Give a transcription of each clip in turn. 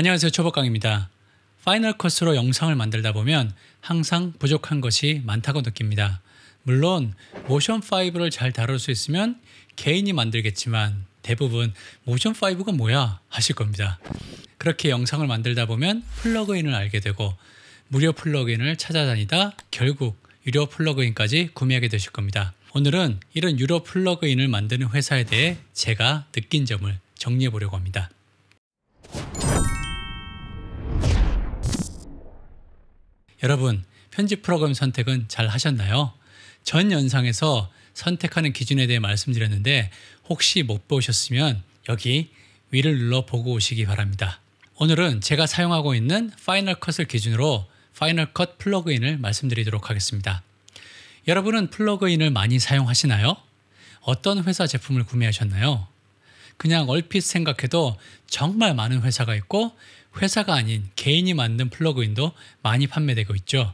안녕하세요. 초보강입니다. 파이널 컷으로 영상을 만들다 보면 항상 부족한 것이 많다고 느낍니다. 물론 모션 5를 잘 다룰 수 있으면 개인이 만들겠지만 대부분 모션 5가 뭐야 하실 겁니다. 그렇게 영상을 만들다 보면 플러그인을 알게 되고 무료 플러그인을 찾아다니다 결국 유료 플러그인까지 구매하게 되실 겁니다. 오늘은 이런 유료 플러그인을 만드는 회사에 대해 제가 느낀 점을 정리해 보려고 합니다. 여러분, 편집 프로그램 선택은 잘 하셨나요? 전 영상에서 선택하는 기준에 대해 말씀드렸는데 혹시 못 보셨으면 여기 위를 눌러 보고 오시기 바랍니다. 오늘은 제가 사용하고 있는 파이널 컷을 기준으로 파이널 컷 플러그인을 말씀드리도록 하겠습니다. 여러분은 플러그인을 많이 사용하시나요? 어떤 회사 제품을 구매하셨나요? 그냥 얼핏 생각해도 정말 많은 회사가 있고 회사가 아닌 개인이 만든 플러그인도 많이 판매되고 있죠.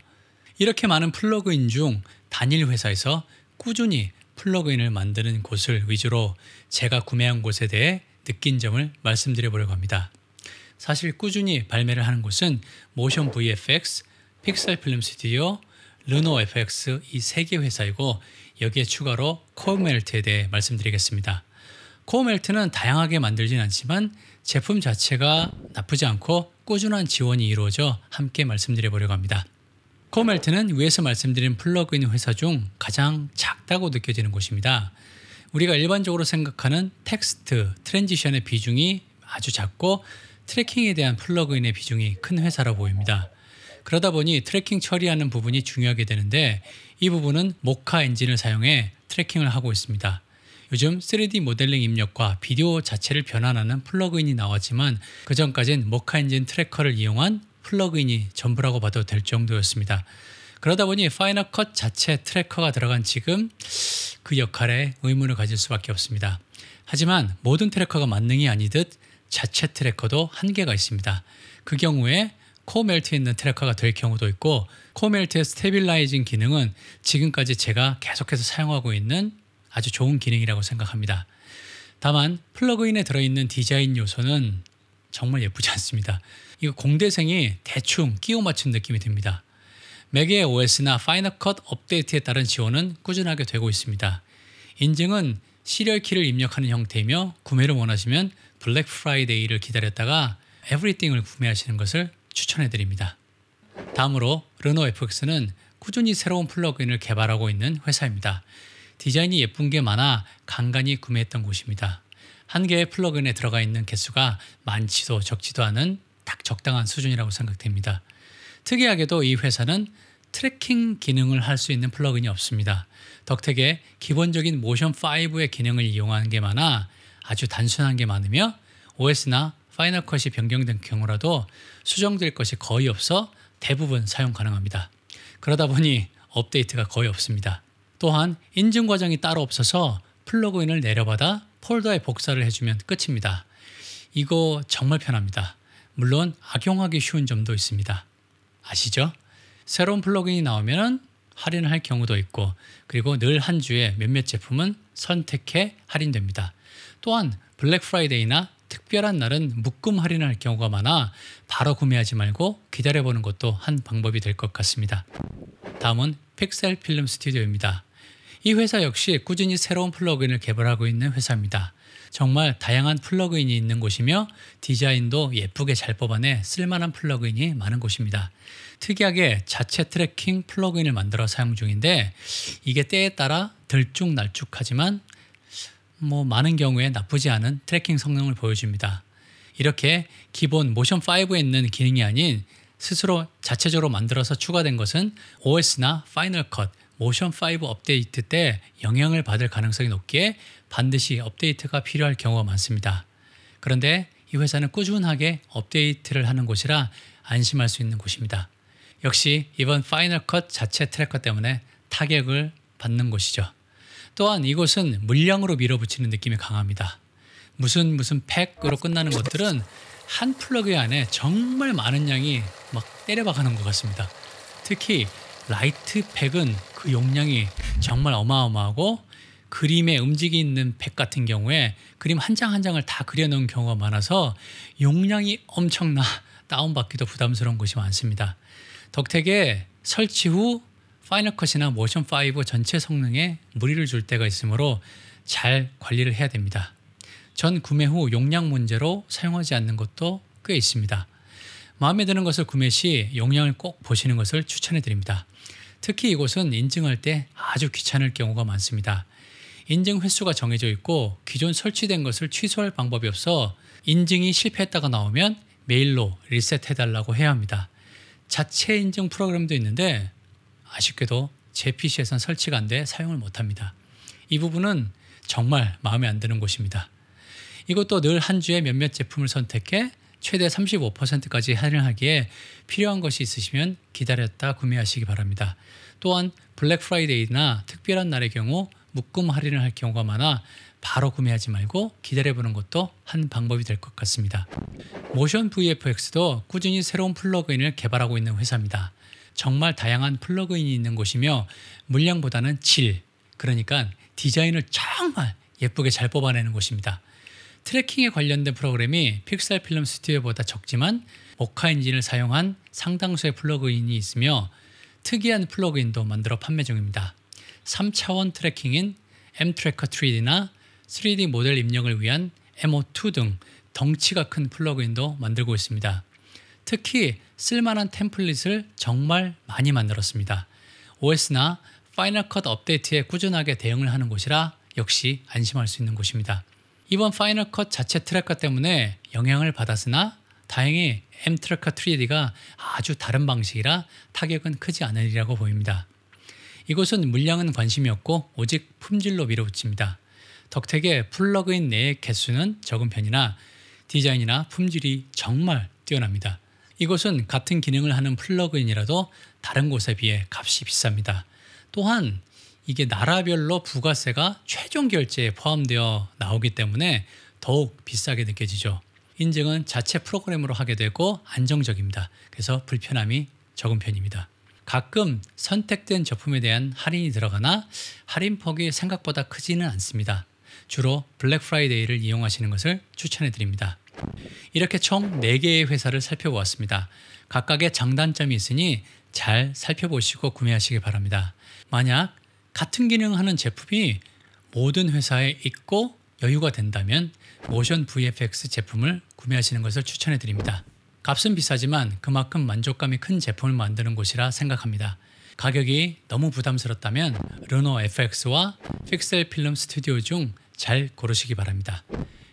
이렇게 많은 플러그인 중 단일 회사에서 꾸준히 플러그인을 만드는 곳을 위주로 제가 구매한 곳에 대해 느낀 점을 말씀드려 보려고 합니다. 사실 꾸준히 발매를 하는 곳은 모션 VFX, 픽셀 필름 스튜디오, 르노 FX 이 세 개 회사이고 여기에 추가로 코어멜트에 대해 말씀드리겠습니다. 코어멜트는 다양하게 만들진 않지만 제품 자체가 나쁘지 않고 꾸준한 지원이 이루어져 함께 말씀드려 보려고 합니다. 코멜트는 위에서 말씀드린 플러그인 회사 중 가장 작다고 느껴지는 곳입니다. 우리가 일반적으로 생각하는 텍스트, 트랜지션의 비중이 아주 작고 트래킹에 대한 플러그인의 비중이 큰 회사로 보입니다. 그러다 보니 트래킹 처리하는 부분이 중요하게 되는데 이 부분은 모카 엔진을 사용해 트래킹을 하고 있습니다. 요즘 3D 모델링 입력과 비디오 자체를 변환하는 플러그인이 나왔지만 그전까진 모카 엔진 트래커를 이용한 플러그인이 전부라고 봐도 될 정도였습니다. 그러다 보니 파이널 컷 자체 트래커가 들어간 지금 그 역할에 의문을 가질 수밖에 없습니다. 하지만 모든 트래커가 만능이 아니듯 자체 트래커도 한계가 있습니다. 그 경우에 코멜트에 있는 트래커가 될 경우도 있고 코멜트의 스테빌라이징 기능은 지금까지 제가 계속해서 사용하고 있는 아주 좋은 기능이라고 생각합니다. 다만 플러그인에 들어있는 디자인 요소는 정말 예쁘지 않습니다. 이거 공대생이 대충 끼워 맞춘 느낌이 듭니다. 맥의 OS나 파이널 컷 업데이트에 따른 지원은 꾸준하게 되고 있습니다. 인증은 시리얼 키를 입력하는 형태이며 구매를 원하시면 블랙 프라이데이를 기다렸다가 에브리띵을 구매하시는 것을 추천해 드립니다. 다음으로 르노 FX는 꾸준히 새로운 플러그인을 개발하고 있는 회사입니다. 디자인이 예쁜 게 많아 간간히 구매했던 곳입니다. 한 개의 플러그인에 들어가 있는 개수가 많지도 적지도 않은 딱 적당한 수준이라고 생각됩니다. 특이하게도 이 회사는 트래킹 기능을 할 수 있는 플러그인이 없습니다. 덕택의 기본적인 모션5의 기능을 이용하는 게 많아 아주 단순한 게 많으며 OS나 파이널 컷이 변경된 경우라도 수정될 것이 거의 없어 대부분 사용 가능합니다. 그러다 보니 업데이트가 거의 없습니다. 또한 인증 과정이 따로 없어서 플러그인을 내려받아 폴더에 복사를 해주면 끝입니다. 이거 정말 편합니다. 물론 악용하기 쉬운 점도 있습니다. 아시죠? 새로운 플러그인이 나오면 할인할 경우도 있고 그리고 늘 한 주에 몇몇 제품은 선택해 할인됩니다. 또한 블랙 프라이데이나 특별한 날은 묶음 할인할 경우가 많아 바로 구매하지 말고 기다려보는 것도 한 방법이 될 것 같습니다. 다음은 픽셀 필름 스튜디오입니다. 이 회사 역시 꾸준히 새로운 플러그인을 개발하고 있는 회사입니다. 정말 다양한 플러그인이 있는 곳이며 디자인도 예쁘게 잘 뽑아내 쓸만한 플러그인이 많은 곳입니다. 특이하게 자체 트래킹 플러그인을 만들어 사용 중인데 이게 때에 따라 들쭉날쭉하지만 뭐 많은 경우에 나쁘지 않은 트래킹 성능을 보여줍니다. 이렇게 기본 모션 5에 있는 기능이 아닌 스스로 자체적으로 만들어서 추가된 것은 OS나 파이널 컷, 모션 5 업데이트 때 영향을 받을 가능성이 높기에 반드시 업데이트가 필요할 경우가 많습니다. 그런데 이 회사는 꾸준하게 업데이트를 하는 곳이라 안심할 수 있는 곳입니다. 역시 이번 파이널 컷 자체 트래커 때문에 타격을 받는 곳이죠. 또한 이곳은 물량으로 밀어붙이는 느낌이 강합니다. 무슨 무슨 팩으로 끝나는 것들은 한 플러그 안에 정말 많은 양이 막때려박하는것 같습니다. 특히 라이트 팩은 그 용량이 정말 어마어마하고 그림에 움직이는 백 같은 경우에 그림 한 장 한 장을 다 그려놓은 경우가 많아서 용량이 엄청나 다운받기도 부담스러운 것이 많습니다. 덕택에 설치 후 파이널 컷이나 모션 5 전체 성능에 무리를 줄 때가 있으므로 잘 관리를 해야 됩니다. 전 구매 후 용량 문제로 사용하지 않는 것도 꽤 있습니다. 마음에 드는 것을 구매 시 용량을 꼭 보시는 것을 추천해 드립니다. 특히 이곳은 인증할 때 아주 귀찮을 경우가 많습니다. 인증 횟수가 정해져 있고 기존 설치된 것을 취소할 방법이 없어 인증이 실패했다가 나오면 메일로 리셋해달라고 해야 합니다. 자체 인증 프로그램도 있는데 아쉽게도 제 PC에선 설치가 안 돼 사용을 못합니다. 이 부분은 정말 마음에 안 드는 곳입니다. 이것도 늘 한 주에 몇몇 제품을 선택해 최대 35%까지 할인하기에 필요한 것이 있으시면 기다렸다 구매하시기 바랍니다. 또한 블랙 프라이데이나 특별한 날의 경우 묶음 할인을 할 경우가 많아 바로 구매하지 말고 기다려보는 것도 한 방법이 될 것 같습니다. 모션 VFX도 꾸준히 새로운 플러그인을 개발하고 있는 회사입니다. 정말 다양한 플러그인이 있는 곳이며 물량보다는 질, 그러니까 디자인을 정말 예쁘게 잘 뽑아내는 곳입니다. 트래킹에 관련된 프로그램이 픽셀 필름 스튜디오보다 적지만 모카 엔진을 사용한 상당수의 플러그인이 있으며 특이한 플러그인도 만들어 판매 중입니다. 3차원 트래킹인 Mtracker 3D나 3D 모델 입력을 위한 MO2 등 덩치가 큰 플러그인도 만들고 있습니다. 특히 쓸만한 템플릿을 정말 많이 만들었습니다. OS나 파이널 컷 업데이트에 꾸준하게 대응을 하는 곳이라 역시 안심할 수 있는 곳입니다. 이번 파이널 컷 자체 트래커 때문에 영향을 받았으나 다행히 M 트래커 3D가 아주 다른 방식이라 타격은 크지 않으리라고 보입니다. 이곳은 물량은 관심이 없고 오직 품질로 밀어붙입니다. 덕택의 플러그인 내의 개수는 적은 편이나 디자인이나 품질이 정말 뛰어납니다. 이곳은 같은 기능을 하는 플러그인이라도 다른 곳에 비해 값이 비쌉니다. 또한 이게 나라별로 부가세가 최종 결제에 포함되어 나오기 때문에 더욱 비싸게 느껴지죠. 인증은 자체 프로그램으로 하게 되고 안정적입니다. 그래서 불편함이 적은 편입니다. 가끔 선택된 제품에 대한 할인이 들어가나 할인폭이 생각보다 크지는 않습니다. 주로 블랙 프라이데이를 이용하시는 것을 추천해 드립니다. 이렇게 총 4개의 회사를 살펴보았습니다. 각각의 장단점이 있으니 잘 살펴보시고 구매하시기 바랍니다. 만약 같은 기능하는 제품이 모든 회사에 있고 여유가 된다면 모션 VFX 제품을 구매하시는 것을 추천해 드립니다. 값은 비싸지만 그만큼 만족감이 큰 제품을 만드는 곳이라 생각합니다. 가격이 너무 부담스럽다면 르노 FX와 픽셀 필름 스튜디오 중 잘 고르시기 바랍니다.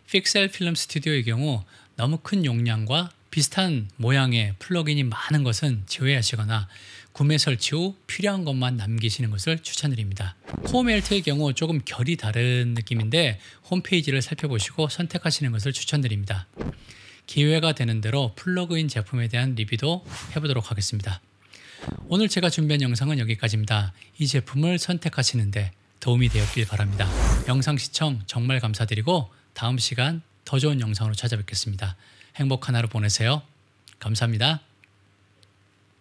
픽셀 필름 스튜디오의 경우 너무 큰 용량과 비슷한 모양의 플러그인이 많은 것은 제외하시거나 구매 설치 후 필요한 것만 남기시는 것을 추천드립니다. 코멜트의 경우 조금 결이 다른 느낌인데 홈페이지를 살펴보시고 선택하시는 것을 추천드립니다. 기회가 되는 대로 플러그인 제품에 대한 리뷰도 해보도록 하겠습니다. 오늘 제가 준비한 영상은 여기까지입니다. 이 제품을 선택하시는데 도움이 되었길 바랍니다. 영상 시청 정말 감사드리고 다음 시간 더 좋은 영상으로 찾아뵙겠습니다. 행복한 하루 보내세요. 감사합니다.